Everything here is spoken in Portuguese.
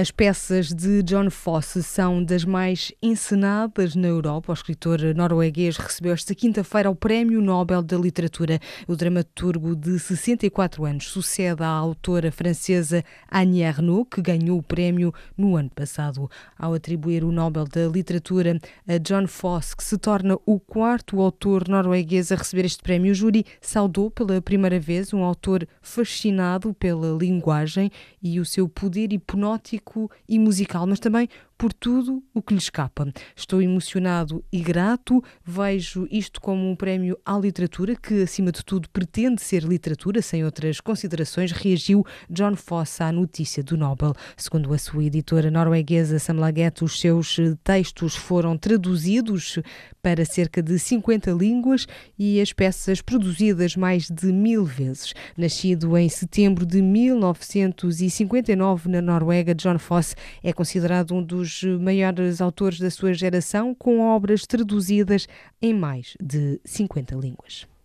As peças de John Fosse são das mais encenadas na Europa. O escritor norueguês recebeu esta quinta-feira o Prémio Nobel da Literatura. O dramaturgo de 64 anos sucede à autora francesa Annie Ernaux, que ganhou o prémio no ano passado. Ao atribuir o Nobel da Literatura a John Fosse, que se torna o quarto autor norueguês a receber este prémio, o júri saudou pela primeira vez um autor fascinado pela linguagem e o seu poder hipnótico e musical, mas também por tudo o que lhe escapa. Estou emocionado e grato, vejo isto como um prémio à literatura, que acima de tudo pretende ser literatura, sem outras considerações, reagiu John Fosse à notícia do Nobel. Segundo a sua editora norueguesa Laguette, os seus eh, textos foram traduzidos para cerca de 50 línguas e as peças produzidas mais de mil vezes. Nascido em setembro de 1959 na Noruega, John Fosse é considerado um dos dos maiores autores da sua geração, com obras traduzidas em mais de 50 línguas.